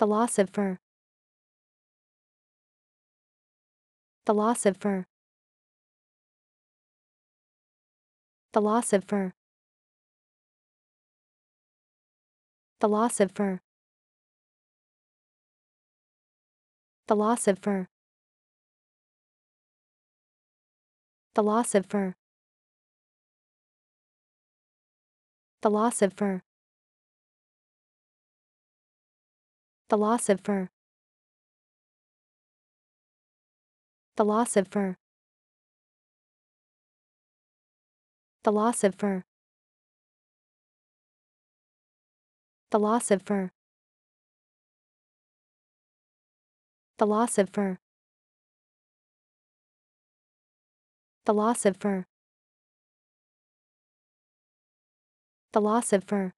The loss of fur. The loss of fur. The loss of fur. The loss of fur. The loss of fur. The loss of fur. The loss of fur. The loss of fur. The loss of fur. The loss of fur. The loss of fur. The loss of fur. The loss of fur.